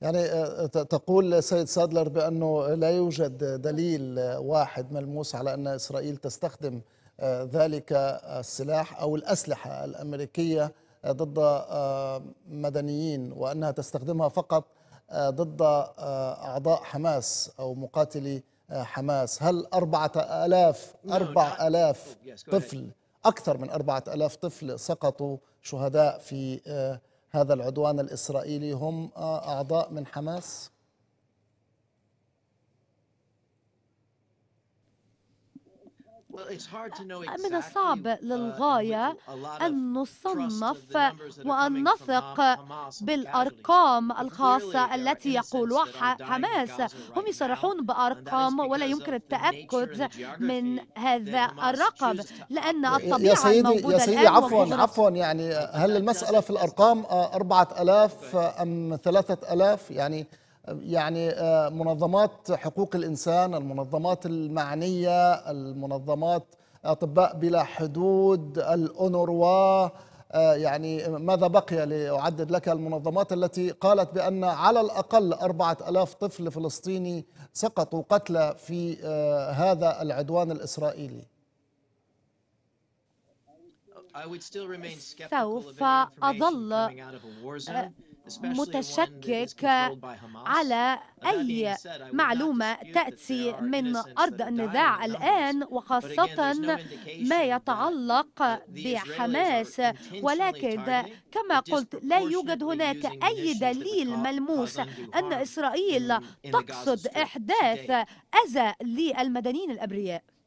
يعني آه، تقول السيد سادلر بأنه لا يوجد دليل واحد ملموس على أن إسرائيل تستخدم آه، ذلك السلاح أو الأسلحة الأمريكية ضد آه، مدنيين وأنها تستخدمها فقط ضد أعضاء حماس أو مقاتلي حماس هل أربعة ألاف أربع ألاف oh, طفل أكثر من أربعة ألاف طفل سقطوا شهداء في هذا العدوان الإسرائيلي هم أعضاء من حماس من الصعب uh, للغاية أن نصنف وأن نثق بالأرقام الخاصة التي يقولها حماس هم يصرحون بأرقام ولا يمكن التأكد من هذا الرقم لأن الطبيعة يا سيدي الموجودة يا سيدي عفوا عفوا يعني هل المسألة في الأرقام 4000 آه، أم 3000 يعني يعني آه، منظمات حقوق الإنسان المنظمات المعنية المنظمات أطباء بلا حدود الأونروا آه، يعني ماذا بقي لأعدد لك المنظمات التي قالت بأن على الأقل أربعة ألاف طفل فلسطيني سقطوا قتلى في آه، هذا العدوان الإسرائيلي سوف أظل متشكك على أي معلومة تأتي من أرض النزاع الآن وخاصة ما يتعلق بحماس ولكن كما قلت لا يوجد هناك أي دليل ملموس أن إسرائيل تقصد إحداث أذى للمدنيين الأبرياء